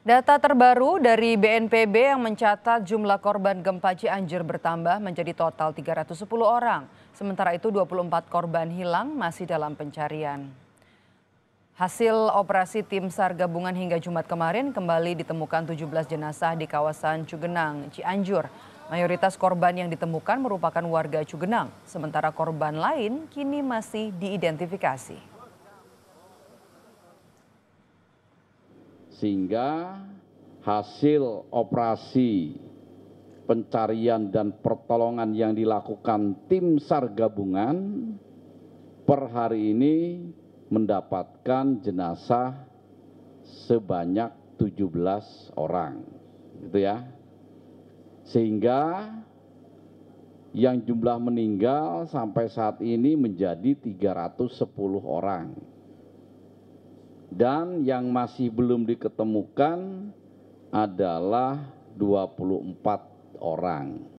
Data terbaru dari BNPB yang mencatat jumlah korban gempa Cianjur bertambah menjadi total 310 orang. Sementara itu 24 korban hilang masih dalam pencarian. Hasil operasi tim SAR gabungan hingga Jumat kemarin kembali ditemukan 17 jenazah di kawasan Cugenang, Cianjur. Mayoritas korban yang ditemukan merupakan warga Cugenang, sementara korban lain kini masih diidentifikasi. sehingga hasil operasi pencarian dan pertolongan yang dilakukan tim SAR gabungan per hari ini mendapatkan jenazah sebanyak 17 orang gitu ya sehingga yang jumlah meninggal sampai saat ini menjadi 310 orang dan yang masih belum diketemukan adalah dua puluh empat orang